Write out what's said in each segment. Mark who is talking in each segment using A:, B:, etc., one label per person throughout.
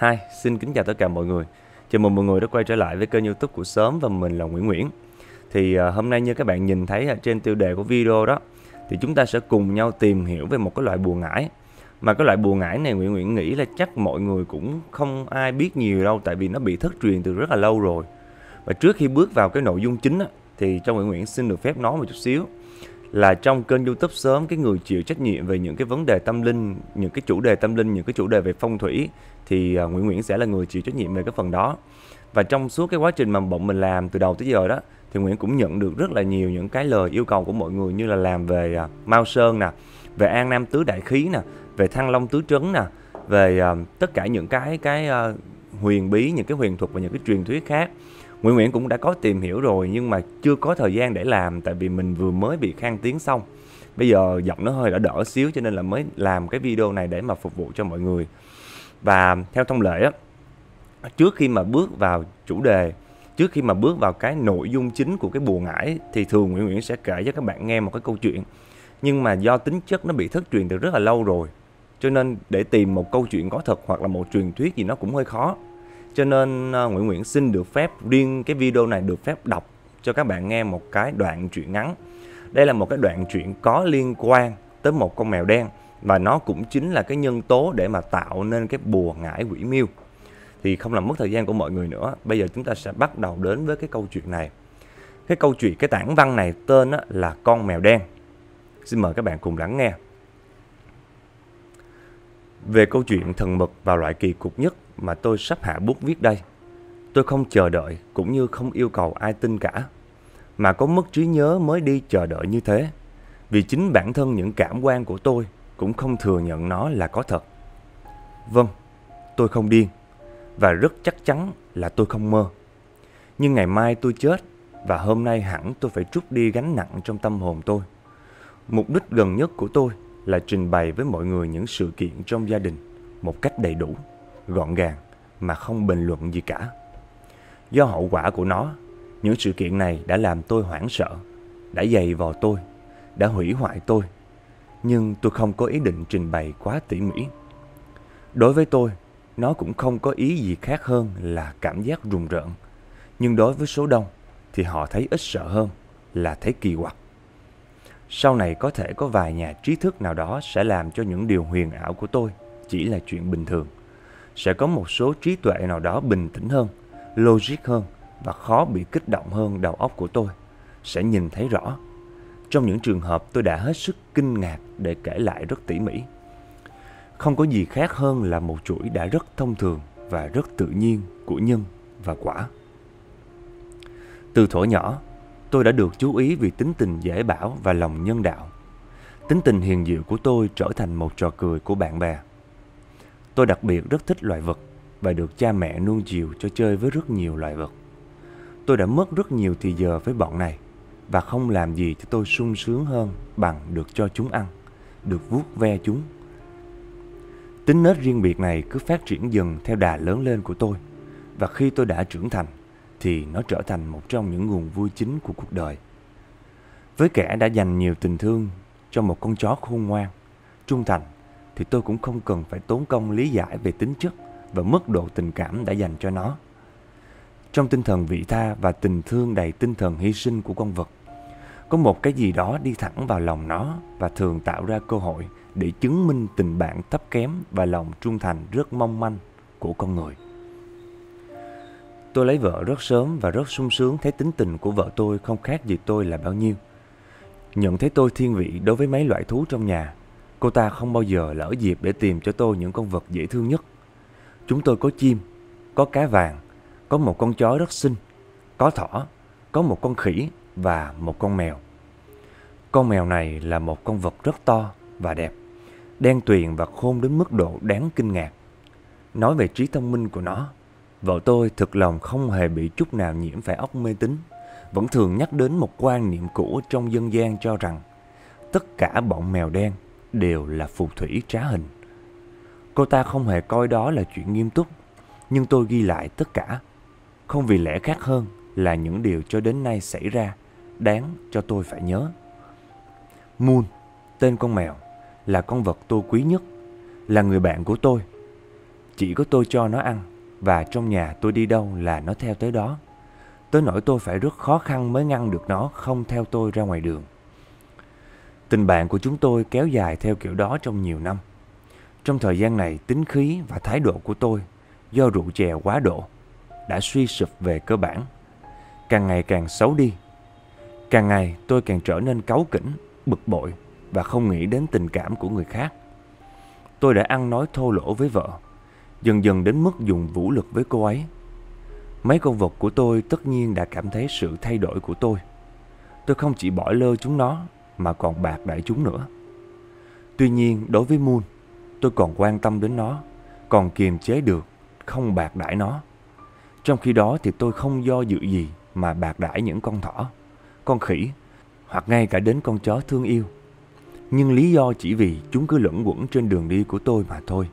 A: Hi, xin kính chào tất cả mọi người. Chào mừng mọi người đã quay trở lại với kênh youtube của Sớm và mình là Nguyễn Nguyễn. Thì à, hôm nay như các bạn nhìn thấy trên tiêu đề của video đó, thì chúng ta sẽ cùng nhau tìm hiểu về một cái loại bùa ngải. Mà cái loại bùa ngải này Nguyễn Nguyễn nghĩ là chắc mọi người cũng không ai biết nhiều đâu tại vì nó bị thất truyền từ rất là lâu rồi. Và trước khi bước vào cái nội dung chính á, thì cho Nguyễn Nguyễn xin được phép nói một chút xíu là trong kênh youtube sớm cái người chịu trách nhiệm về những cái vấn đề tâm linh những cái chủ đề tâm linh những cái chủ đề về phong thủy thì à, nguyễn nguyễn sẽ là người chịu trách nhiệm về cái phần đó và trong suốt cái quá trình mà bọn mình làm từ đầu tới giờ đó thì nguyễn cũng nhận được rất là nhiều những cái lời yêu cầu của mọi người như là làm về à, mao sơn nè về an nam tứ đại khí nè về thăng long tứ trấn nè về à, tất cả những cái cái huyền bí những cái huyền thuật và những cái truyền thuyết khác Nguyễn Nguyễn cũng đã có tìm hiểu rồi nhưng mà chưa có thời gian để làm tại vì mình vừa mới bị khang tiếng xong. Bây giờ giọng nó hơi đã đỡ xíu cho nên là mới làm cái video này để mà phục vụ cho mọi người. Và theo thông lệ á, trước khi mà bước vào chủ đề, trước khi mà bước vào cái nội dung chính của cái bùa ngải thì thường Nguyễn Nguyễn sẽ kể cho các bạn nghe một cái câu chuyện. Nhưng mà do tính chất nó bị thất truyền từ rất là lâu rồi cho nên để tìm một câu chuyện có thật hoặc là một truyền thuyết gì nó cũng hơi khó cho nên à, Nguyễn Nguyễn xin được phép riêng cái video này được phép đọc cho các bạn nghe một cái đoạn truyện ngắn. Đây là một cái đoạn truyện có liên quan tới một con mèo đen và nó cũng chính là cái nhân tố để mà tạo nên cái bùa ngải quỷ miêu. Thì không làm mất thời gian của mọi người nữa, bây giờ chúng ta sẽ bắt đầu đến với cái câu chuyện này. Cái câu chuyện, cái tản văn này tên là Con mèo đen. Xin mời các bạn cùng lắng nghe. Về câu chuyện thần mực và loại kỳ cục nhất mà tôi sắp hạ bút viết đây. Tôi không chờ đợi cũng như không yêu cầu ai tin cả, mà có mất trí nhớ mới đi chờ đợi như thế. Vì chính bản thân những cảm quan của tôi cũng không thừa nhận nó là có thật. Vâng, tôi không điên và rất chắc chắn là tôi không mơ. Nhưng ngày mai tôi chết và hôm nay hẳn tôi phải trút đi gánh nặng trong tâm hồn tôi. Mục đích gần nhất của tôi là trình bày với mọi người những sự kiện trong gia đình một cách đầy đủ gọn gàng mà không bình luận gì cả. Do hậu quả của nó, những sự kiện này đã làm tôi hoảng sợ, đã dày vào tôi, đã hủy hoại tôi. Nhưng tôi không có ý định trình bày quá tỉ mỉ. Đối với tôi, nó cũng không có ý gì khác hơn là cảm giác rùng rợn. Nhưng đối với số đông, thì họ thấy ít sợ hơn là thấy kỳ quặc. Sau này có thể có vài nhà trí thức nào đó sẽ làm cho những điều huyền ảo của tôi chỉ là chuyện bình thường sẽ có một số trí tuệ nào đó bình tĩnh hơn, logic hơn và khó bị kích động hơn đầu óc của tôi sẽ nhìn thấy rõ. Trong những trường hợp tôi đã hết sức kinh ngạc để kể lại rất tỉ mỉ. Không có gì khác hơn là một chuỗi đã rất thông thường và rất tự nhiên của nhân và quả. Từ thuở nhỏ, tôi đã được chú ý vì tính tình dễ bảo và lòng nhân đạo. Tính tình hiền diệu của tôi trở thành một trò cười của bạn bè Tôi đặc biệt rất thích loài vật và được cha mẹ nuông chiều cho chơi với rất nhiều loài vật. Tôi đã mất rất nhiều thì giờ với bọn này và không làm gì cho tôi sung sướng hơn bằng được cho chúng ăn, được vuốt ve chúng. Tính nết riêng biệt này cứ phát triển dần theo đà lớn lên của tôi và khi tôi đã trưởng thành thì nó trở thành một trong những nguồn vui chính của cuộc đời. Với kẻ đã dành nhiều tình thương cho một con chó khôn ngoan, trung thành thì tôi cũng không cần phải tốn công lý giải về tính chất và mức độ tình cảm đã dành cho nó. Trong tinh thần vị tha và tình thương đầy tinh thần hy sinh của con vật, có một cái gì đó đi thẳng vào lòng nó và thường tạo ra cơ hội để chứng minh tình bạn thấp kém và lòng trung thành rất mong manh của con người. Tôi lấy vợ rất sớm và rất sung sướng thấy tính tình của vợ tôi không khác gì tôi là bao nhiêu. Nhận thấy tôi thiên vị đối với mấy loại thú trong nhà Cô ta không bao giờ lỡ dịp để tìm cho tôi những con vật dễ thương nhất. Chúng tôi có chim, có cá vàng, có một con chó rất xinh, có thỏ, có một con khỉ và một con mèo. Con mèo này là một con vật rất to và đẹp, đen tuyền và khôn đến mức độ đáng kinh ngạc. Nói về trí thông minh của nó, vợ tôi thực lòng không hề bị chút nào nhiễm phải óc mê tín, vẫn thường nhắc đến một quan niệm cũ trong dân gian cho rằng tất cả bọn mèo đen đều là phù thủy trá hình. Cô ta không hề coi đó là chuyện nghiêm túc, nhưng tôi ghi lại tất cả. Không vì lẽ khác hơn là những điều cho đến nay xảy ra, đáng cho tôi phải nhớ. Moon, tên con mèo, là con vật tôi quý nhất, là người bạn của tôi. Chỉ có tôi cho nó ăn, và trong nhà tôi đi đâu là nó theo tới đó. Tới nỗi tôi phải rất khó khăn mới ngăn được nó không theo tôi ra ngoài đường. Tình bạn của chúng tôi kéo dài theo kiểu đó trong nhiều năm. Trong thời gian này, tính khí và thái độ của tôi do rượu chè quá độ đã suy sụp về cơ bản, càng ngày càng xấu đi. Càng ngày tôi càng trở nên cáu kỉnh, bực bội và không nghĩ đến tình cảm của người khác. Tôi đã ăn nói thô lỗ với vợ, dần dần đến mức dùng vũ lực với cô ấy. Mấy con vật của tôi tất nhiên đã cảm thấy sự thay đổi của tôi. Tôi không chỉ bỏ lơ chúng nó mà còn bạc đại chúng nữa. Tuy nhiên, đối với Moon, tôi còn quan tâm đến nó, còn kiềm chế được, không bạc đãi nó. Trong khi đó thì tôi không do dự gì mà bạc đãi những con thỏ, con khỉ, hoặc ngay cả đến con chó thương yêu. Nhưng lý do chỉ vì chúng cứ lẫn quẩn trên đường đi của tôi mà thôi.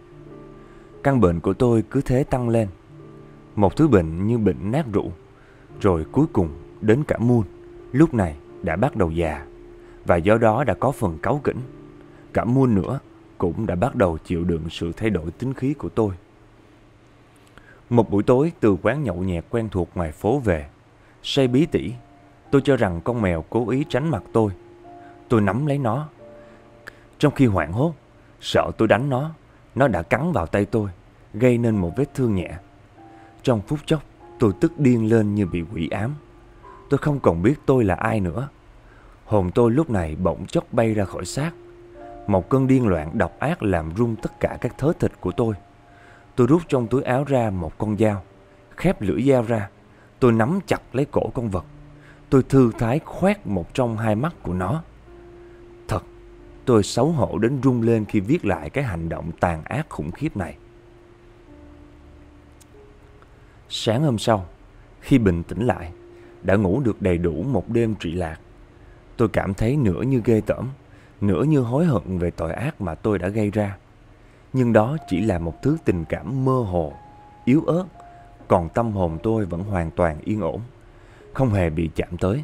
A: Căn bệnh của tôi cứ thế tăng lên. Một thứ bệnh như bệnh nát rượu, rồi cuối cùng đến cả muôn, lúc này đã bắt đầu già và do đó đã có phần cáu kỉnh. Cả muôn nữa cũng đã bắt đầu chịu đựng sự thay đổi tính khí của tôi. Một buổi tối từ quán nhậu nhẹt quen thuộc ngoài phố về, say bí tỉ, tôi cho rằng con mèo cố ý tránh mặt tôi. Tôi nắm lấy nó. Trong khi hoảng hốt, sợ tôi đánh nó, nó đã cắn vào tay tôi, gây nên một vết thương nhẹ. Trong phút chốc, tôi tức điên lên như bị quỷ ám. Tôi không còn biết tôi là ai nữa. Hồn tôi lúc này bỗng chốc bay ra khỏi xác. Một cơn điên loạn độc ác làm rung tất cả các thớ thịt của tôi. Tôi rút trong túi áo ra một con dao, khép lưỡi dao ra. Tôi nắm chặt lấy cổ con vật. Tôi thư thái khoét một trong hai mắt của nó. Thật, tôi xấu hổ đến rung lên khi viết lại cái hành động tàn ác khủng khiếp này. Sáng hôm sau, khi bình tĩnh lại, đã ngủ được đầy đủ một đêm trị lạc, Tôi cảm thấy nửa như ghê tởm, nửa như hối hận về tội ác mà tôi đã gây ra. Nhưng đó chỉ là một thứ tình cảm mơ hồ, yếu ớt, còn tâm hồn tôi vẫn hoàn toàn yên ổn, không hề bị chạm tới.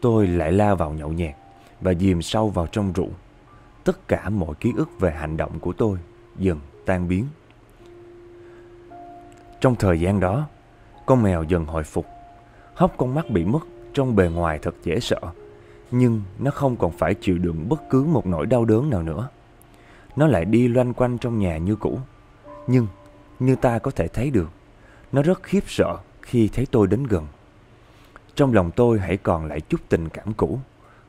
A: Tôi lại lao vào nhậu nhẹt và dìm sâu vào trong rượu. Tất cả mọi ký ức về hành động của tôi dần tan biến. Trong thời gian đó, con mèo dần hồi phục, hốc con mắt bị mất trong bề ngoài thật dễ sợ nhưng nó không còn phải chịu đựng bất cứ một nỗi đau đớn nào nữa. Nó lại đi loanh quanh trong nhà như cũ. Nhưng, như ta có thể thấy được, nó rất khiếp sợ khi thấy tôi đến gần. Trong lòng tôi hãy còn lại chút tình cảm cũ,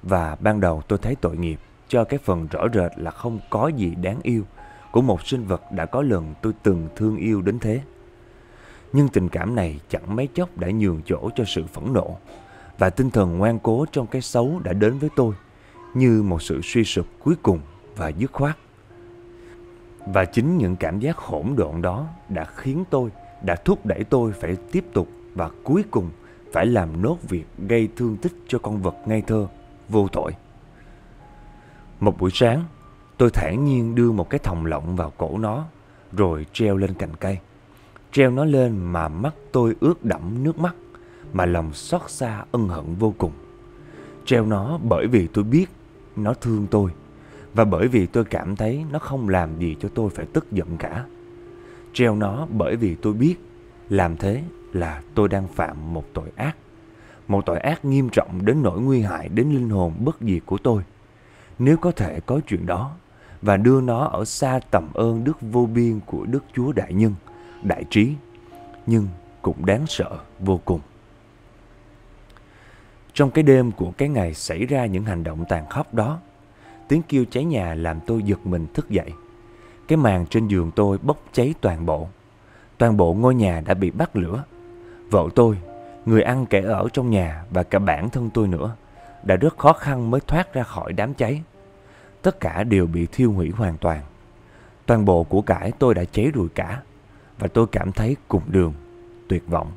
A: và ban đầu tôi thấy tội nghiệp cho cái phần rõ rệt là không có gì đáng yêu của một sinh vật đã có lần tôi từng thương yêu đến thế. Nhưng tình cảm này chẳng mấy chốc đã nhường chỗ cho sự phẫn nộ và tinh thần ngoan cố trong cái xấu đã đến với tôi như một sự suy sụp cuối cùng và dứt khoát. Và chính những cảm giác hỗn độn đó đã khiến tôi, đã thúc đẩy tôi phải tiếp tục và cuối cùng phải làm nốt việc gây thương tích cho con vật ngây thơ, vô tội. Một buổi sáng, tôi thản nhiên đưa một cái thòng lọng vào cổ nó, rồi treo lên cành cây. Treo nó lên mà mắt tôi ướt đẫm nước mắt mà lòng xót xa ân hận vô cùng. Treo nó bởi vì tôi biết nó thương tôi và bởi vì tôi cảm thấy nó không làm gì cho tôi phải tức giận cả. Treo nó bởi vì tôi biết làm thế là tôi đang phạm một tội ác. Một tội ác nghiêm trọng đến nỗi nguy hại đến linh hồn bất diệt của tôi. Nếu có thể có chuyện đó và đưa nó ở xa tầm ơn đức vô biên của Đức Chúa Đại Nhân, Đại Trí, nhưng cũng đáng sợ vô cùng. Trong cái đêm của cái ngày xảy ra những hành động tàn khốc đó, tiếng kêu cháy nhà làm tôi giật mình thức dậy. Cái màn trên giường tôi bốc cháy toàn bộ. Toàn bộ ngôi nhà đã bị bắt lửa. Vợ tôi, người ăn kẻ ở trong nhà và cả bản thân tôi nữa, đã rất khó khăn mới thoát ra khỏi đám cháy. Tất cả đều bị thiêu hủy hoàn toàn. Toàn bộ của cải tôi đã cháy rụi cả và tôi cảm thấy cùng đường, tuyệt vọng.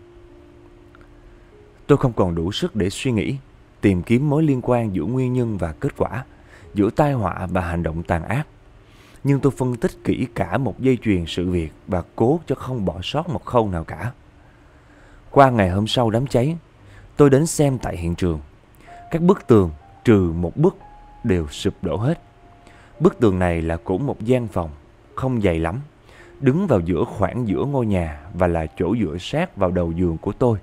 A: Tôi không còn đủ sức để suy nghĩ, tìm kiếm mối liên quan giữa nguyên nhân và kết quả, giữa tai họa và hành động tàn ác. Nhưng tôi phân tích kỹ cả một dây chuyền sự việc và cố cho không bỏ sót một khâu nào cả. Qua ngày hôm sau đám cháy, tôi đến xem tại hiện trường. Các bức tường, trừ một bức, đều sụp đổ hết. Bức tường này là của một gian phòng, không dày lắm, đứng vào giữa khoảng giữa ngôi nhà và là chỗ dựa sát vào đầu giường của tôi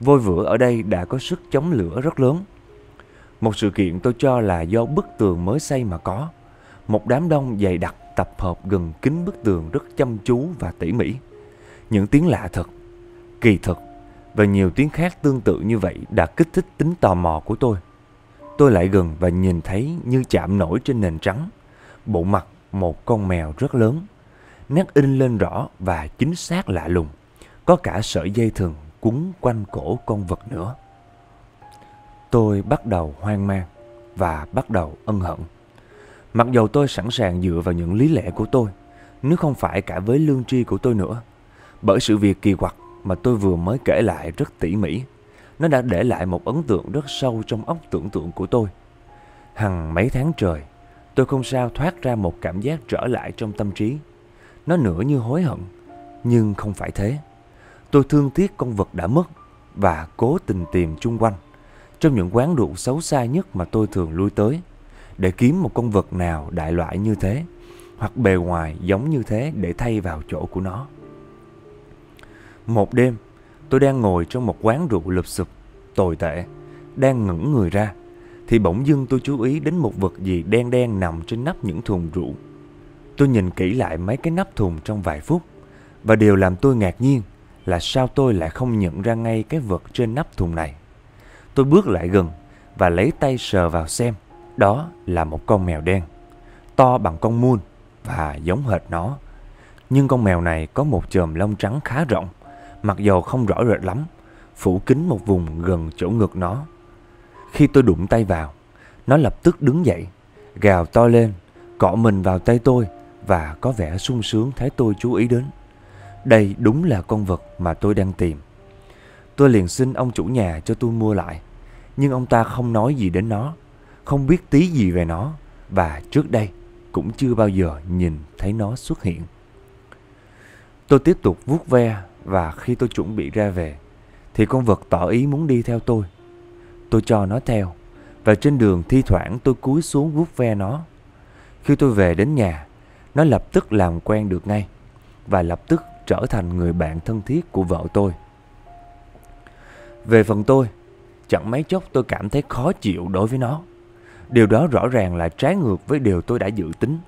A: vôi vữa ở đây đã có sức chống lửa rất lớn. Một sự kiện tôi cho là do bức tường mới xây mà có. Một đám đông dày đặc tập hợp gần kính bức tường rất chăm chú và tỉ mỉ. Những tiếng lạ thật, kỳ thật và nhiều tiếng khác tương tự như vậy đã kích thích tính tò mò của tôi. Tôi lại gần và nhìn thấy như chạm nổi trên nền trắng, bộ mặt một con mèo rất lớn, nét in lên rõ và chính xác lạ lùng, có cả sợi dây thừng quấn quanh cổ con vật nữa. Tôi bắt đầu hoang mang và bắt đầu ân hận. Mặc dầu tôi sẵn sàng dựa vào những lý lẽ của tôi, nếu không phải cả với lương tri của tôi nữa. Bởi sự việc kỳ quặc mà tôi vừa mới kể lại rất tỉ mỉ, nó đã để lại một ấn tượng rất sâu trong óc tưởng tượng của tôi. Hằng mấy tháng trời, tôi không sao thoát ra một cảm giác trở lại trong tâm trí. Nó nửa như hối hận, nhưng không phải thế. Tôi thương tiếc con vật đã mất và cố tình tìm chung quanh trong những quán rượu xấu xa nhất mà tôi thường lui tới để kiếm một con vật nào đại loại như thế hoặc bề ngoài giống như thế để thay vào chỗ của nó. Một đêm, tôi đang ngồi trong một quán rượu lụp xụp, tồi tệ, đang ngẩn người ra thì bỗng dưng tôi chú ý đến một vật gì đen đen nằm trên nắp những thùng rượu. Tôi nhìn kỹ lại mấy cái nắp thùng trong vài phút và điều làm tôi ngạc nhiên là sao tôi lại không nhận ra ngay cái vật trên nắp thùng này. Tôi bước lại gần và lấy tay sờ vào xem. Đó là một con mèo đen, to bằng con muôn và giống hệt nó. Nhưng con mèo này có một chòm lông trắng khá rộng, mặc dầu không rõ rệt lắm, phủ kín một vùng gần chỗ ngực nó. Khi tôi đụng tay vào, nó lập tức đứng dậy, gào to lên, cọ mình vào tay tôi và có vẻ sung sướng thấy tôi chú ý đến. Đây đúng là con vật mà tôi đang tìm. Tôi liền xin ông chủ nhà cho tôi mua lại. Nhưng ông ta không nói gì đến nó, không biết tí gì về nó. Và trước đây cũng chưa bao giờ nhìn thấy nó xuất hiện. Tôi tiếp tục vuốt ve và khi tôi chuẩn bị ra về thì con vật tỏ ý muốn đi theo tôi. Tôi cho nó theo và trên đường thi thoảng tôi cúi xuống vuốt ve nó. Khi tôi về đến nhà, nó lập tức làm quen được ngay và lập tức trở thành người bạn thân thiết của vợ tôi. Về phần tôi, chẳng mấy chốc tôi cảm thấy khó chịu đối với nó. Điều đó rõ ràng là trái ngược với điều tôi đã dự tính.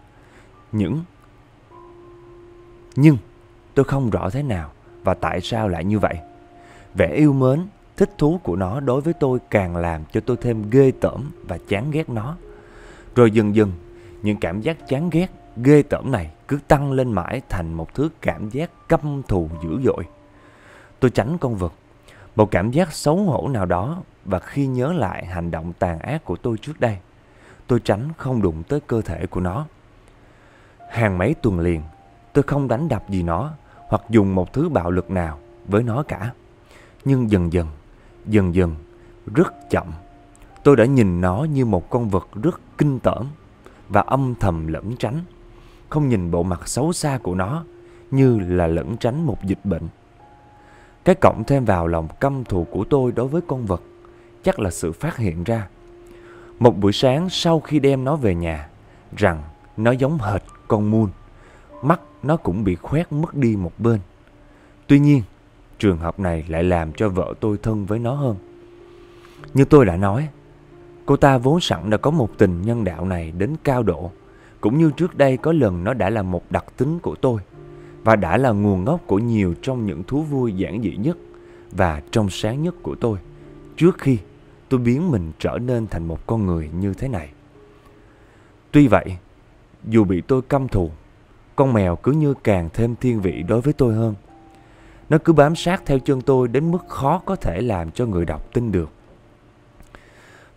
A: Những Nhưng tôi không rõ thế nào và tại sao lại như vậy. Vẻ yêu mến, thích thú của nó đối với tôi càng làm cho tôi thêm ghê tởm và chán ghét nó. Rồi dần dần, những cảm giác chán ghét ghê tởm này cứ tăng lên mãi thành một thứ cảm giác căm thù dữ dội. Tôi tránh con vật, một cảm giác xấu hổ nào đó và khi nhớ lại hành động tàn ác của tôi trước đây, tôi tránh không đụng tới cơ thể của nó. Hàng mấy tuần liền, tôi không đánh đập gì nó hoặc dùng một thứ bạo lực nào với nó cả. Nhưng dần dần, dần dần, rất chậm, tôi đã nhìn nó như một con vật rất kinh tởm và âm thầm lẩn tránh không nhìn bộ mặt xấu xa của nó như là lẩn tránh một dịch bệnh. Cái cộng thêm vào lòng căm thù của tôi đối với con vật chắc là sự phát hiện ra. Một buổi sáng sau khi đem nó về nhà, rằng nó giống hệt con muôn, mắt nó cũng bị khoét mất đi một bên. Tuy nhiên, trường hợp này lại làm cho vợ tôi thân với nó hơn. Như tôi đã nói, cô ta vốn sẵn đã có một tình nhân đạo này đến cao độ. Cũng như trước đây có lần nó đã là một đặc tính của tôi và đã là nguồn gốc của nhiều trong những thú vui giản dị nhất và trong sáng nhất của tôi trước khi tôi biến mình trở nên thành một con người như thế này. Tuy vậy, dù bị tôi căm thù, con mèo cứ như càng thêm thiên vị đối với tôi hơn. Nó cứ bám sát theo chân tôi đến mức khó có thể làm cho người đọc tin được.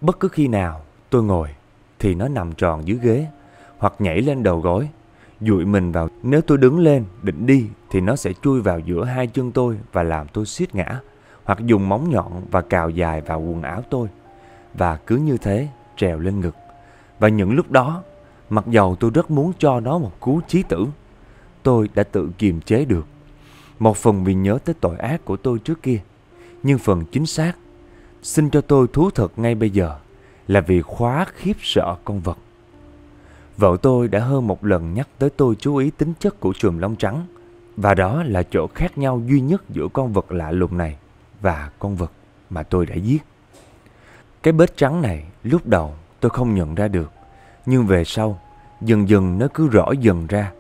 A: Bất cứ khi nào tôi ngồi thì nó nằm tròn dưới ghế hoặc nhảy lên đầu gối, dụi mình vào. Nếu tôi đứng lên, định đi thì nó sẽ chui vào giữa hai chân tôi và làm tôi siết ngã, hoặc dùng móng nhọn và cào dài vào quần áo tôi. Và cứ như thế, trèo lên ngực. Và những lúc đó, mặc dầu tôi rất muốn cho nó một cú chí tử, tôi đã tự kiềm chế được. Một phần vì nhớ tới tội ác của tôi trước kia, nhưng phần chính xác, xin cho tôi thú thật ngay bây giờ là vì khóa khiếp sợ con vật. Vợ tôi đã hơn một lần nhắc tới tôi chú ý tính chất của chùm lông trắng, và đó là chỗ khác nhau duy nhất giữa con vật lạ lùng này và con vật mà tôi đã giết. Cái bết trắng này lúc đầu tôi không nhận ra được, nhưng về sau dần dần nó cứ rõ dần ra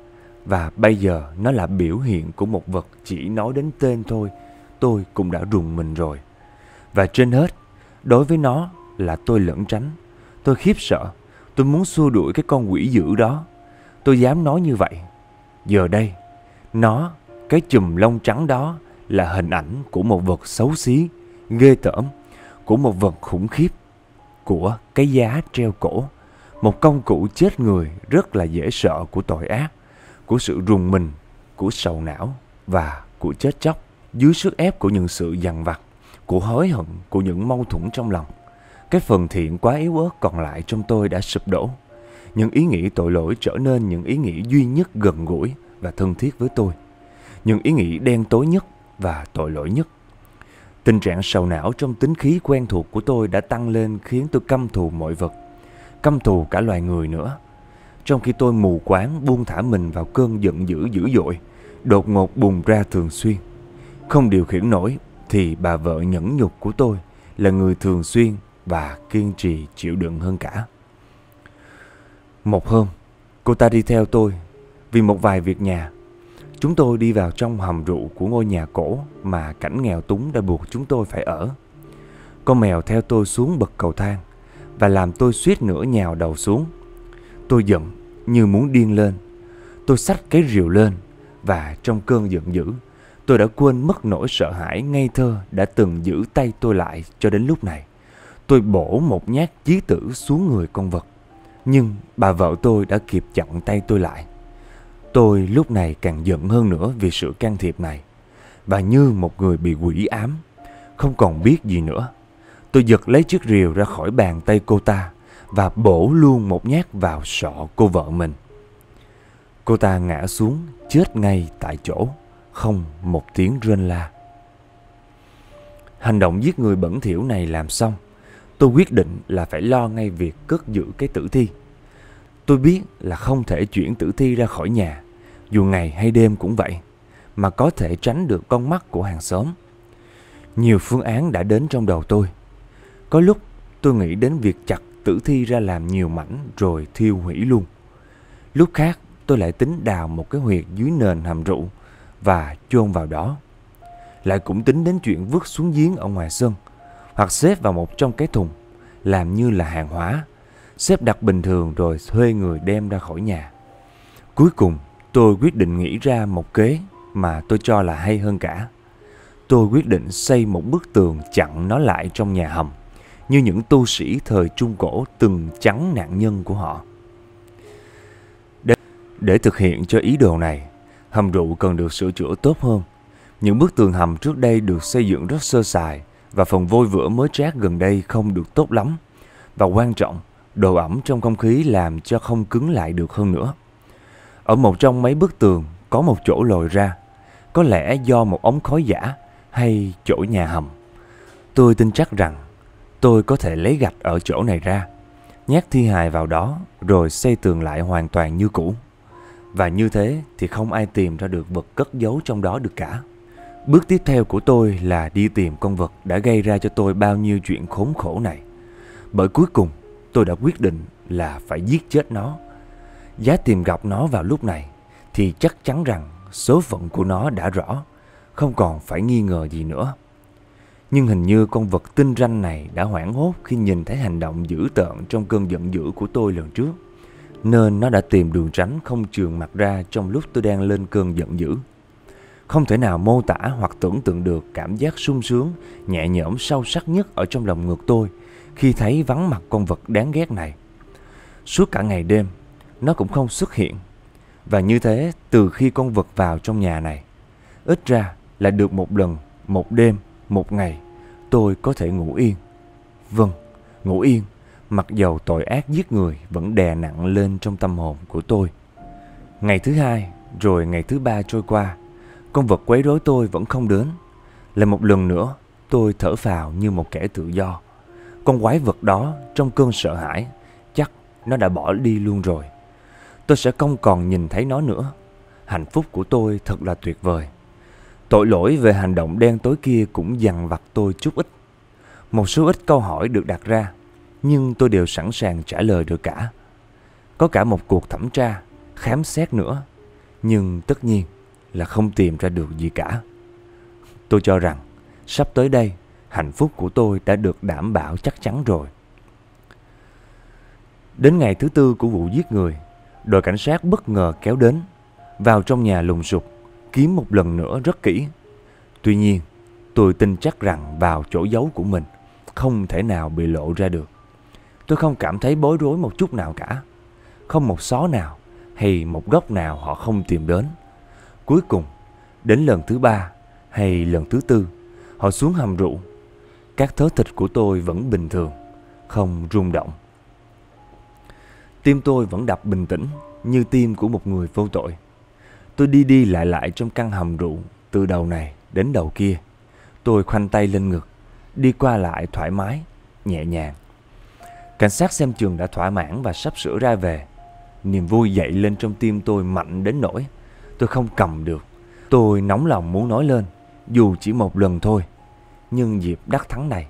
A: và bây giờ nó là biểu hiện của một vật chỉ nói đến tên thôi, tôi cũng đã rùng mình rồi. Và trên hết, đối với nó là tôi lẩn tránh, tôi khiếp sợ Tôi muốn xua đuổi cái con quỷ dữ đó Tôi dám nói như vậy Giờ đây Nó Cái chùm lông trắng đó Là hình ảnh của một vật xấu xí Ghê tởm Của một vật khủng khiếp Của cái giá treo cổ Một công cụ chết người Rất là dễ sợ của tội ác Của sự rùng mình Của sầu não Và của chết chóc Dưới sức ép của những sự dằn vặt Của hối hận Của những mâu thuẫn trong lòng cái phần thiện quá yếu ớt còn lại trong tôi đã sụp đổ. Những ý nghĩ tội lỗi trở nên những ý nghĩ duy nhất gần gũi và thân thiết với tôi. Những ý nghĩ đen tối nhất và tội lỗi nhất. Tình trạng sầu não trong tính khí quen thuộc của tôi đã tăng lên khiến tôi căm thù mọi vật, căm thù cả loài người nữa. Trong khi tôi mù quáng buông thả mình vào cơn giận dữ dữ dội, đột ngột bùng ra thường xuyên. Không điều khiển nổi thì bà vợ nhẫn nhục của tôi là người thường xuyên và kiên trì chịu đựng hơn cả. Một hôm, cô ta đi theo tôi vì một vài việc nhà. Chúng tôi đi vào trong hầm rượu của ngôi nhà cổ mà cảnh nghèo túng đã buộc chúng tôi phải ở. Con mèo theo tôi xuống bậc cầu thang và làm tôi suýt nữa nhào đầu xuống. Tôi giận như muốn điên lên. Tôi xách cái rượu lên và trong cơn giận dữ, tôi đã quên mất nỗi sợ hãi ngây thơ đã từng giữ tay tôi lại cho đến lúc này. Tôi bổ một nhát chí tử xuống người con vật. Nhưng bà vợ tôi đã kịp chặn tay tôi lại. Tôi lúc này càng giận hơn nữa vì sự can thiệp này. Và như một người bị quỷ ám, không còn biết gì nữa. Tôi giật lấy chiếc rìu ra khỏi bàn tay cô ta và bổ luôn một nhát vào sọ cô vợ mình. Cô ta ngã xuống chết ngay tại chỗ, không một tiếng rên la. Hành động giết người bẩn thỉu này làm xong, tôi quyết định là phải lo ngay việc cất giữ cái tử thi. Tôi biết là không thể chuyển tử thi ra khỏi nhà, dù ngày hay đêm cũng vậy, mà có thể tránh được con mắt của hàng xóm. Nhiều phương án đã đến trong đầu tôi. Có lúc tôi nghĩ đến việc chặt tử thi ra làm nhiều mảnh rồi thiêu hủy luôn. Lúc khác tôi lại tính đào một cái huyệt dưới nền hầm rượu và chôn vào đó. Lại cũng tính đến chuyện vứt xuống giếng ở ngoài sân – hoặc xếp vào một trong cái thùng, làm như là hàng hóa, xếp đặt bình thường rồi thuê người đem ra khỏi nhà. Cuối cùng, tôi quyết định nghĩ ra một kế mà tôi cho là hay hơn cả. Tôi quyết định xây một bức tường chặn nó lại trong nhà hầm, như những tu sĩ thời Trung Cổ từng chắn nạn nhân của họ. Để, để thực hiện cho ý đồ này, hầm rượu cần được sửa chữa tốt hơn. Những bức tường hầm trước đây được xây dựng rất sơ sài, và phần vôi vữa mới trát gần đây không được tốt lắm. Và quan trọng, độ ẩm trong không khí làm cho không cứng lại được hơn nữa. Ở một trong mấy bức tường có một chỗ lồi ra, có lẽ do một ống khói giả hay chỗ nhà hầm. Tôi tin chắc rằng tôi có thể lấy gạch ở chỗ này ra, nhét thi hài vào đó rồi xây tường lại hoàn toàn như cũ. Và như thế thì không ai tìm ra được vật cất giấu trong đó được cả. Bước tiếp theo của tôi là đi tìm con vật đã gây ra cho tôi bao nhiêu chuyện khốn khổ này. Bởi cuối cùng, tôi đã quyết định là phải giết chết nó. Giá tìm gặp nó vào lúc này thì chắc chắn rằng số phận của nó đã rõ, không còn phải nghi ngờ gì nữa. Nhưng hình như con vật tinh ranh này đã hoảng hốt khi nhìn thấy hành động dữ tợn trong cơn giận dữ của tôi lần trước. Nên nó đã tìm đường tránh không trường mặt ra trong lúc tôi đang lên cơn giận dữ. Không thể nào mô tả hoặc tưởng tượng được cảm giác sung sướng, nhẹ nhõm sâu sắc nhất ở trong lòng ngược tôi khi thấy vắng mặt con vật đáng ghét này. Suốt cả ngày đêm, nó cũng không xuất hiện. Và như thế từ khi con vật vào trong nhà này, ít ra là được một lần, một đêm, một ngày, tôi có thể ngủ yên. Vâng, ngủ yên, mặc dầu tội ác giết người vẫn đè nặng lên trong tâm hồn của tôi. Ngày thứ hai, rồi ngày thứ ba trôi qua, con vật quấy rối tôi vẫn không đến. Lại một lần nữa, tôi thở phào như một kẻ tự do. Con quái vật đó, trong cơn sợ hãi, chắc nó đã bỏ đi luôn rồi. Tôi sẽ không còn nhìn thấy nó nữa. Hạnh phúc của tôi thật là tuyệt vời. Tội lỗi về hành động đen tối kia cũng dằn vặt tôi chút ít. Một số ít câu hỏi được đặt ra, nhưng tôi đều sẵn sàng trả lời được cả. Có cả một cuộc thẩm tra, khám xét nữa. Nhưng tất nhiên, là không tìm ra được gì cả. Tôi cho rằng sắp tới đây hạnh phúc của tôi đã được đảm bảo chắc chắn rồi. Đến ngày thứ tư của vụ giết người, đội cảnh sát bất ngờ kéo đến, vào trong nhà lùng sục, kiếm một lần nữa rất kỹ. Tuy nhiên, tôi tin chắc rằng vào chỗ giấu của mình không thể nào bị lộ ra được. Tôi không cảm thấy bối rối một chút nào cả. Không một xó nào hay một góc nào họ không tìm đến. Cuối cùng, đến lần thứ ba hay lần thứ tư, họ xuống hầm rượu. Các thớ thịt của tôi vẫn bình thường, không rung động. Tim tôi vẫn đập bình tĩnh như tim của một người vô tội. Tôi đi đi lại lại trong căn hầm rượu từ đầu này đến đầu kia. Tôi khoanh tay lên ngực, đi qua lại thoải mái, nhẹ nhàng. Cảnh sát xem trường đã thỏa mãn và sắp sửa ra về. Niềm vui dậy lên trong tim tôi mạnh đến nỗi Tôi không cầm được. Tôi nóng lòng muốn nói lên, dù chỉ một lần thôi. Nhưng dịp đắc thắng này,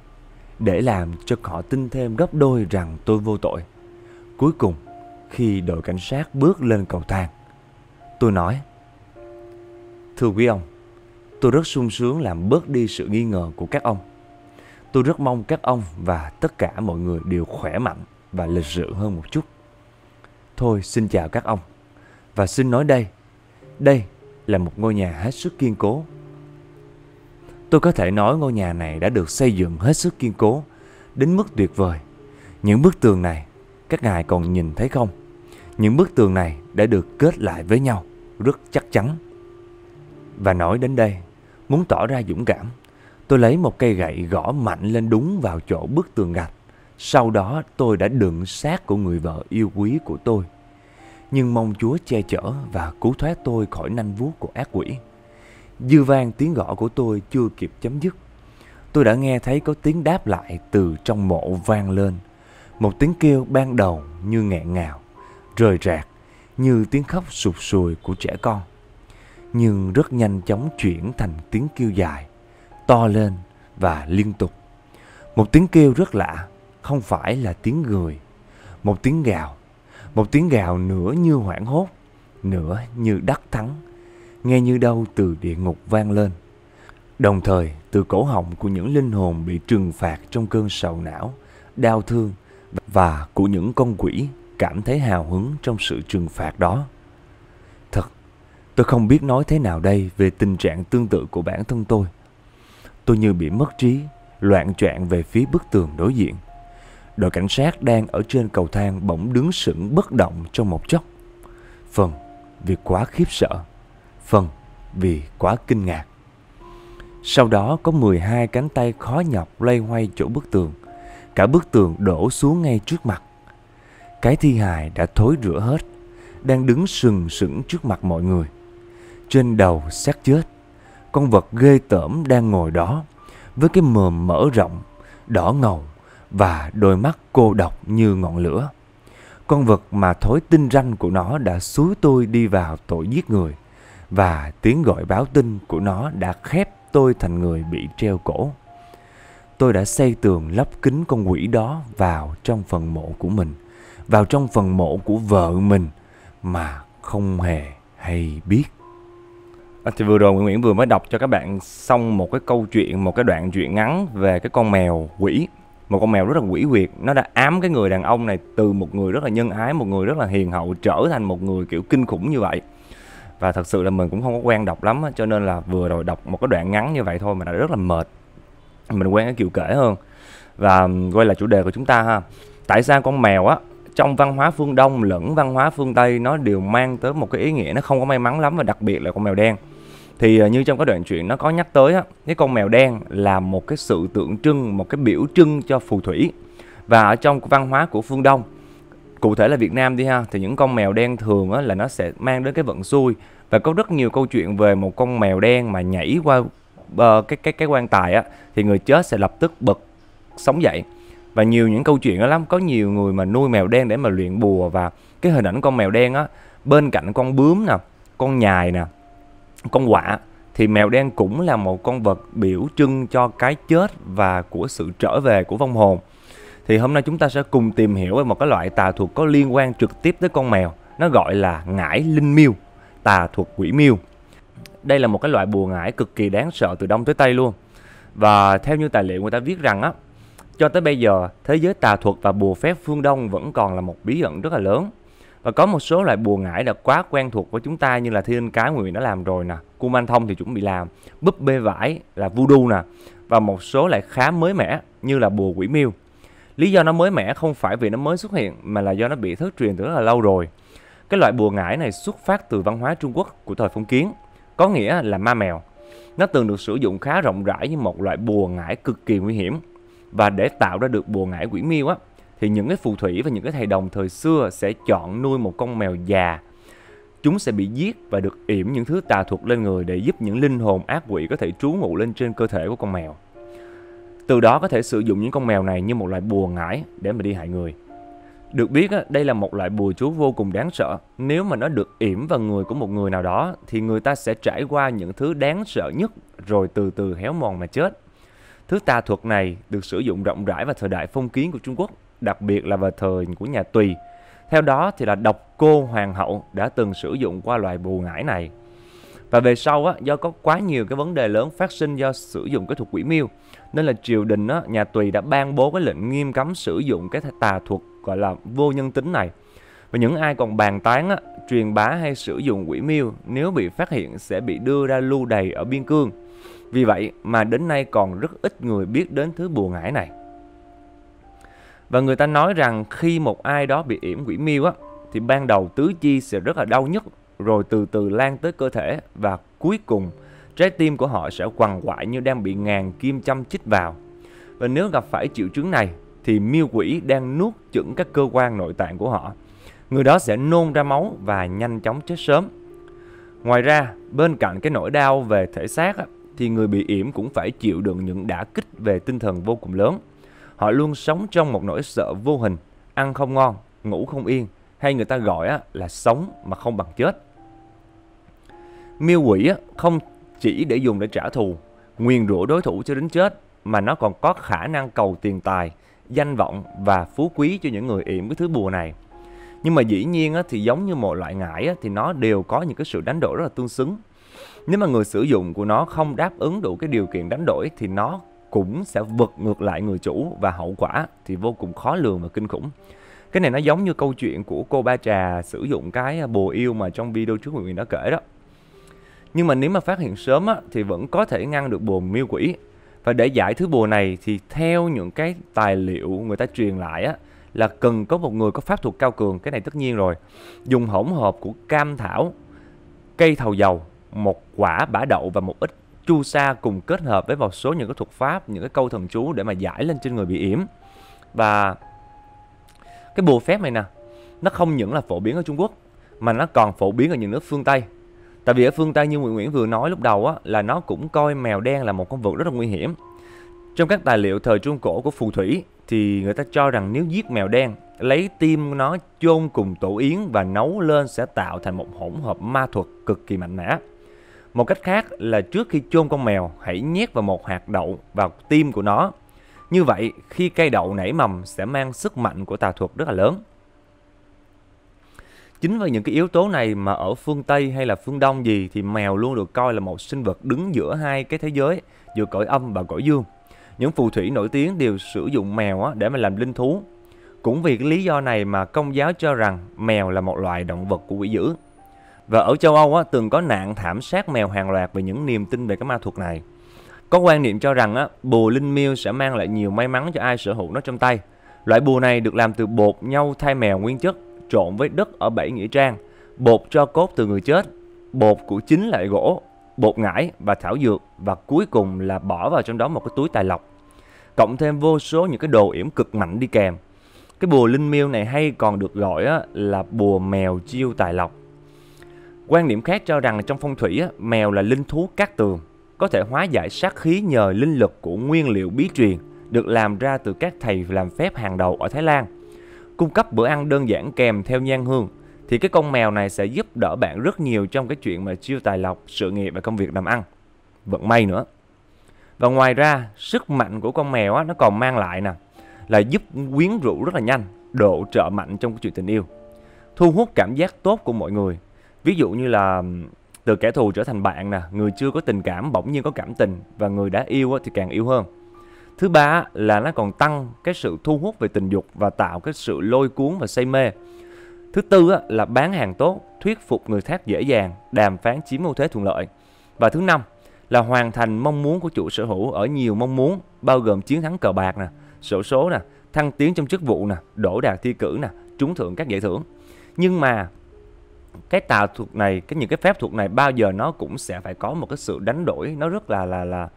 A: để làm cho họ tin thêm gấp đôi rằng tôi vô tội. Cuối cùng, khi đội cảnh sát bước lên cầu thang, tôi nói Thưa quý ông, tôi rất sung sướng làm bớt đi sự nghi ngờ của các ông. Tôi rất mong các ông và tất cả mọi người đều khỏe mạnh và lịch sự hơn một chút. Thôi xin chào các ông và xin nói đây đây là một ngôi nhà hết sức kiên cố. Tôi có thể nói ngôi nhà này đã được xây dựng hết sức kiên cố, đến mức tuyệt vời. Những bức tường này, các ngài còn nhìn thấy không? Những bức tường này đã được kết lại với nhau, rất chắc chắn. Và nói đến đây, muốn tỏ ra dũng cảm, tôi lấy một cây gậy gõ mạnh lên đúng vào chỗ bức tường gạch. Sau đó tôi đã đựng xác của người vợ yêu quý của tôi nhưng mong Chúa che chở và cứu thoát tôi khỏi nanh vuốt của ác quỷ. Dư vang tiếng gõ của tôi chưa kịp chấm dứt. Tôi đã nghe thấy có tiếng đáp lại từ trong mộ vang lên. Một tiếng kêu ban đầu như nghẹn ngào, rời rạc, như tiếng khóc sụp sùi của trẻ con. Nhưng rất nhanh chóng chuyển thành tiếng kêu dài, to lên và liên tục. Một tiếng kêu rất lạ, không phải là tiếng người, một tiếng gào một tiếng gào nửa như hoảng hốt, nửa như đắc thắng, nghe như đâu từ địa ngục vang lên. Đồng thời, từ cổ họng của những linh hồn bị trừng phạt trong cơn sầu não, đau thương và của những con quỷ cảm thấy hào hứng trong sự trừng phạt đó. Thật, tôi không biết nói thế nào đây về tình trạng tương tự của bản thân tôi. Tôi như bị mất trí, loạn choạng về phía bức tường đối diện đội cảnh sát đang ở trên cầu thang bỗng đứng sững bất động trong một chốc. Phần vì quá khiếp sợ, phần vì quá kinh ngạc. Sau đó có 12 cánh tay khó nhọc lây hoay chỗ bức tường. Cả bức tường đổ xuống ngay trước mặt. Cái thi hài đã thối rửa hết, đang đứng sừng sững trước mặt mọi người. Trên đầu xác chết, con vật ghê tởm đang ngồi đó với cái mồm mở rộng, đỏ ngầu và đôi mắt cô độc như ngọn lửa. Con vật mà thói tinh ranh của nó đã xúi tôi đi vào tội giết người và tiếng gọi báo tin của nó đã khép tôi thành người bị treo cổ. Tôi đã xây tường lấp kín con quỷ đó vào trong phần mộ của mình, vào trong phần mộ của vợ mình mà không hề hay biết. À, thì vừa rồi Nguyễn Nguyễn vừa mới đọc cho các bạn xong một cái câu chuyện, một cái đoạn truyện ngắn về cái con mèo quỷ một con mèo rất là quỷ quyệt nó đã ám cái người đàn ông này từ một người rất là nhân ái một người rất là hiền hậu trở thành một người kiểu kinh khủng như vậy và thật sự là mình cũng không có quen đọc lắm cho nên là vừa rồi đọc một cái đoạn ngắn như vậy thôi mà đã rất là mệt mình quen cái kiểu kể hơn và quay lại chủ đề của chúng ta ha tại sao con mèo á trong văn hóa phương đông lẫn văn hóa phương tây nó đều mang tới một cái ý nghĩa nó không có may mắn lắm và đặc biệt là con mèo đen thì à, như trong cái đoạn chuyện nó có nhắc tới á, cái con mèo đen là một cái sự tượng trưng một cái biểu trưng cho phù thủy và ở trong văn hóa của phương đông cụ thể là Việt Nam đi ha thì những con mèo đen thường á, là nó sẽ mang đến cái vận xui và có rất nhiều câu chuyện về một con mèo đen mà nhảy qua uh, cái cái cái quan tài á thì người chết sẽ lập tức bật sống dậy và nhiều những câu chuyện đó lắm có nhiều người mà nuôi mèo đen để mà luyện bùa và cái hình ảnh con mèo đen á bên cạnh con bướm nè con nhài nè con quạ thì mèo đen cũng là một con vật biểu trưng cho cái chết và của sự trở về của vong hồn thì hôm nay chúng ta sẽ cùng tìm hiểu về một cái loại tà thuật có liên quan trực tiếp tới con mèo nó gọi là ngải linh miêu tà thuật quỷ miêu đây là một cái loại bùa ngải cực kỳ đáng sợ từ đông tới tây luôn và theo như tài liệu người ta viết rằng á cho tới bây giờ thế giới tà thuật và bùa phép phương đông vẫn còn là một bí ẩn rất là lớn và có một số loại bùa ngải đã quá quen thuộc với chúng ta như là thiên cá người đã làm rồi nè cung man thông thì chuẩn bị làm búp bê vải là voodoo nè và một số lại khá mới mẻ như là bùa quỷ miêu lý do nó mới mẻ không phải vì nó mới xuất hiện mà là do nó bị thất truyền từ rất là lâu rồi cái loại bùa ngải này xuất phát từ văn hóa trung quốc của thời phong kiến có nghĩa là ma mèo nó từng được sử dụng khá rộng rãi như một loại bùa ngải cực kỳ nguy hiểm và để tạo ra được bùa ngải quỷ miêu á thì những cái phù thủy và những cái thầy đồng thời xưa sẽ chọn nuôi một con mèo già chúng sẽ bị giết và được yểm những thứ tà thuật lên người để giúp những linh hồn ác quỷ có thể trú ngụ lên trên cơ thể của con mèo từ đó có thể sử dụng những con mèo này như một loại bùa ngải để mà đi hại người được biết đây là một loại bùa chú vô cùng đáng sợ Nếu mà nó được yểm vào người của một người nào đó Thì người ta sẽ trải qua những thứ đáng sợ nhất Rồi từ từ héo mòn mà chết Thứ tà thuật này được sử dụng rộng rãi vào thời đại phong kiến của Trung Quốc đặc biệt là vào thời của nhà Tùy. Theo đó thì là độc cô hoàng hậu đã từng sử dụng qua loại bù ngải này. Và về sau á, do có quá nhiều cái vấn đề lớn phát sinh do sử dụng cái thuật quỷ miêu nên là triều đình á, nhà Tùy đã ban bố cái lệnh nghiêm cấm sử dụng cái tà thuật gọi là vô nhân tính này. Và những ai còn bàn tán á, truyền bá hay sử dụng quỷ miêu nếu bị phát hiện sẽ bị đưa ra lưu đày ở biên cương. Vì vậy mà đến nay còn rất ít người biết đến thứ bùa ngải này. Và người ta nói rằng khi một ai đó bị yểm quỷ miêu á, thì ban đầu tứ chi sẽ rất là đau nhức rồi từ từ lan tới cơ thể và cuối cùng trái tim của họ sẽ quằn quại như đang bị ngàn kim châm chích vào. Và nếu gặp phải triệu chứng này thì miêu quỷ đang nuốt chửng các cơ quan nội tạng của họ. Người đó sẽ nôn ra máu và nhanh chóng chết sớm. Ngoài ra, bên cạnh cái nỗi đau về thể xác thì người bị yểm cũng phải chịu đựng những đả kích về tinh thần vô cùng lớn. Họ luôn sống trong một nỗi sợ vô hình, ăn không ngon, ngủ không yên, hay người ta gọi là sống mà không bằng chết. Miêu quỷ không chỉ để dùng để trả thù, nguyền rủa đối thủ cho đến chết, mà nó còn có khả năng cầu tiền tài, danh vọng và phú quý cho những người yểm cái thứ bùa này. Nhưng mà dĩ nhiên thì giống như mọi loại ngải thì nó đều có những cái sự đánh đổi rất là tương xứng. Nếu mà người sử dụng của nó không đáp ứng đủ cái điều kiện đánh đổi thì nó cũng sẽ vượt ngược lại người chủ và hậu quả thì vô cùng khó lường và kinh khủng cái này nó giống như câu chuyện của cô ba trà sử dụng cái à, bồ yêu mà trong video trước mọi người đã kể đó nhưng mà nếu mà phát hiện sớm á, thì vẫn có thể ngăn được bồ miêu quỷ và để giải thứ bùa này thì theo những cái tài liệu người ta truyền lại á, là cần có một người có pháp thuật cao cường cái này tất nhiên rồi dùng hỗn hợp của cam thảo cây thầu dầu một quả bả đậu và một ít chu sa cùng kết hợp với một số những cái thuật pháp những cái câu thần chú để mà giải lên trên người bị yểm và cái bùa phép này nè nó không những là phổ biến ở Trung Quốc mà nó còn phổ biến ở những nước phương Tây tại vì ở phương Tây như Nguyễn Nguyễn vừa nói lúc đầu á, là nó cũng coi mèo đen là một con vật rất là nguy hiểm trong các tài liệu thời Trung Cổ của phù thủy thì người ta cho rằng nếu giết mèo đen lấy tim nó chôn cùng tổ yến và nấu lên sẽ tạo thành một hỗn hợp ma thuật cực kỳ mạnh mẽ một cách khác là trước khi chôn con mèo, hãy nhét vào một hạt đậu vào tim của nó. Như vậy, khi cây đậu nảy mầm sẽ mang sức mạnh của tà thuật rất là lớn. Chính vì những cái yếu tố này mà ở phương Tây hay là phương Đông gì thì mèo luôn được coi là một sinh vật đứng giữa hai cái thế giới, giữa cõi âm và cõi dương. Những phù thủy nổi tiếng đều sử dụng mèo để mà làm linh thú. Cũng vì cái lý do này mà công giáo cho rằng mèo là một loài động vật của quỷ dữ. Và ở châu Âu á, từng có nạn thảm sát mèo hàng loạt về những niềm tin về cái ma thuật này. Có quan niệm cho rằng á, bùa linh miêu sẽ mang lại nhiều may mắn cho ai sở hữu nó trong tay. Loại bùa này được làm từ bột nhau thai mèo nguyên chất trộn với đất ở Bảy Nghĩa Trang, bột cho cốt từ người chết, bột của chính loại gỗ, bột ngải và thảo dược và cuối cùng là bỏ vào trong đó một cái túi tài lộc. Cộng thêm vô số những cái đồ yểm cực mạnh đi kèm. Cái bùa linh miêu này hay còn được gọi á, là bùa mèo chiêu tài lộc Quan niệm khác cho rằng trong phong thủy, mèo là linh thú cát tường, có thể hóa giải sát khí nhờ linh lực của nguyên liệu bí truyền được làm ra từ các thầy làm phép hàng đầu ở Thái Lan. Cung cấp bữa ăn đơn giản kèm theo nhang hương thì cái con mèo này sẽ giúp đỡ bạn rất nhiều trong cái chuyện mà chiêu tài lộc, sự nghiệp và công việc làm ăn. Vận may nữa. Và ngoài ra, sức mạnh của con mèo á, nó còn mang lại nè là giúp quyến rũ rất là nhanh, độ trợ mạnh trong cái chuyện tình yêu, thu hút cảm giác tốt của mọi người ví dụ như là từ kẻ thù trở thành bạn nè người chưa có tình cảm bỗng nhiên có cảm tình và người đã yêu thì càng yêu hơn thứ ba là nó còn tăng cái sự thu hút về tình dục và tạo cái sự lôi cuốn và say mê thứ tư là bán hàng tốt thuyết phục người khác dễ dàng đàm phán chiếm ưu thế thuận lợi và thứ năm là hoàn thành mong muốn của chủ sở hữu ở nhiều mong muốn bao gồm chiến thắng cờ bạc nè sổ số nè thăng tiến trong chức vụ nè đổ đạt thi cử nè trúng thưởng các giải thưởng nhưng mà cái tà thuật này cái những cái phép thuật này bao giờ nó cũng sẽ phải có một cái sự đánh đổi nó rất là là là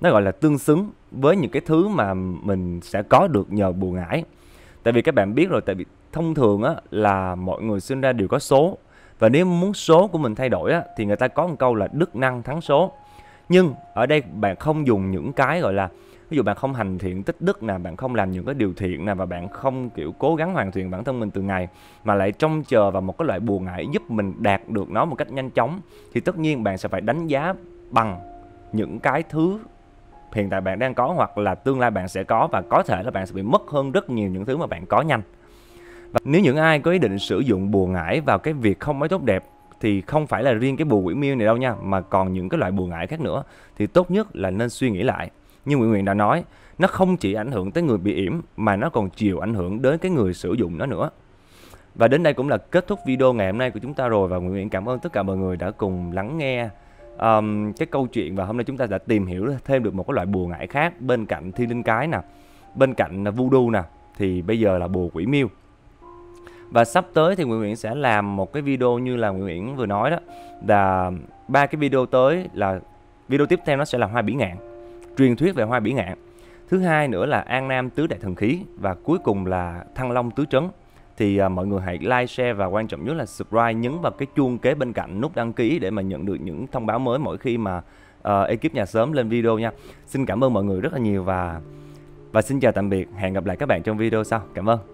A: nó gọi là tương xứng với những cái thứ mà mình sẽ có được nhờ bùa ngải tại vì các bạn biết rồi tại vì thông thường á là mọi người sinh ra đều có số và nếu muốn số của mình thay đổi á thì người ta có một câu là đức năng thắng số nhưng ở đây bạn không dùng những cái gọi là ví dụ bạn không hành thiện tích đức nè bạn không làm những cái điều thiện nè và bạn không kiểu cố gắng hoàn thiện bản thân mình từ ngày mà lại trông chờ vào một cái loại buồn ngại giúp mình đạt được nó một cách nhanh chóng thì tất nhiên bạn sẽ phải đánh giá bằng những cái thứ hiện tại bạn đang có hoặc là tương lai bạn sẽ có và có thể là bạn sẽ bị mất hơn rất nhiều những thứ mà bạn có nhanh và nếu những ai có ý định sử dụng bùa ngải vào cái việc không mấy tốt đẹp thì không phải là riêng cái bùa quỷ miêu này đâu nha mà còn những cái loại bùa ngải khác nữa thì tốt nhất là nên suy nghĩ lại như Nguyễn nguyễn đã nói, nó không chỉ ảnh hưởng tới người bị yểm mà nó còn chiều ảnh hưởng đến cái người sử dụng nó nữa. Và đến đây cũng là kết thúc video ngày hôm nay của chúng ta rồi và Nguyễn nguyễn cảm ơn tất cả mọi người đã cùng lắng nghe um, cái câu chuyện và hôm nay chúng ta đã tìm hiểu thêm được một cái loại bùa ngải khác bên cạnh thiên linh cái nè, bên cạnh voodoo nè thì bây giờ là bùa quỷ miêu. Và sắp tới thì Nguyễn Nguyễn sẽ làm một cái video như là Nguyễn Nguyễn vừa nói đó là ba cái video tới là video tiếp theo nó sẽ là hoa bỉ ngạn truyền thuyết về hoa bỉ ngạn thứ hai nữa là an nam tứ đại thần khí và cuối cùng là thăng long tứ trấn thì à, mọi người hãy like share và quan trọng nhất là subscribe nhấn vào cái chuông kế bên cạnh nút đăng ký để mà nhận được những thông báo mới mỗi khi mà uh, ekip nhà sớm lên video nha xin cảm ơn mọi người rất là nhiều và và xin chào tạm biệt hẹn gặp lại các bạn trong video sau cảm ơn